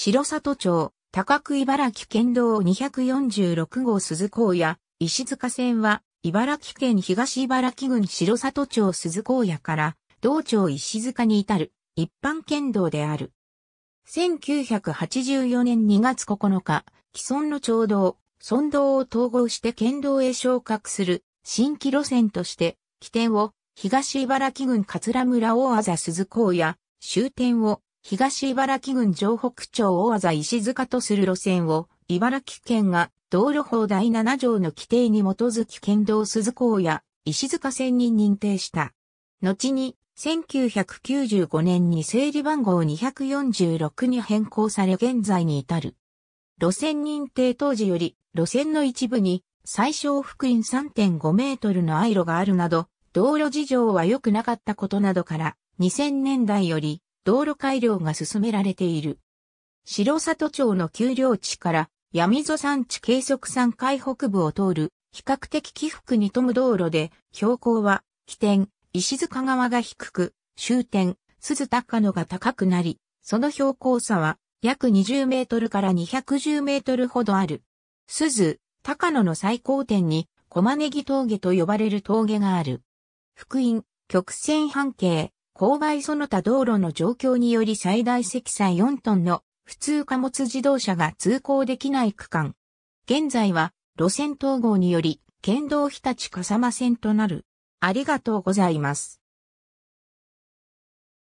白里町、高久茨城県道246号鈴高屋、石塚線は、茨城県東茨城郡白里町鈴高屋から、道町石塚に至る、一般県道である。1984年2月9日、既存の町道、村道を統合して県道へ昇格する、新規路線として、起点を、東茨城郡桂村大字鈴高屋、終点を、東茨城郡城北町大和石塚とする路線を、茨城県が道路法第7条の規定に基づき県道鈴港や石塚線に認定した。後に、1995年に整理番号246に変更され現在に至る。路線認定当時より、路線の一部に最小福音3.5メートルのアイロがあるなど、道路事情は良くなかったことなどから、2000年代より道路改良が進められている。白里町の丘陵地から闇溝山地計測山海北部を通る比較的起伏に富む道路で標高は起点、石塚川が低く、終点、鈴高野が高くなり、その標高差は約20メートルから210メートルほどある。鈴、高野の最高点に、ネギ峠と呼ばれる峠がある。福音、曲線半径、勾配その他道路の状況により最大積載4トンの普通貨物自動車が通行できない区間。現在は路線統合により県道日立笠間線となる。ありがとうございます。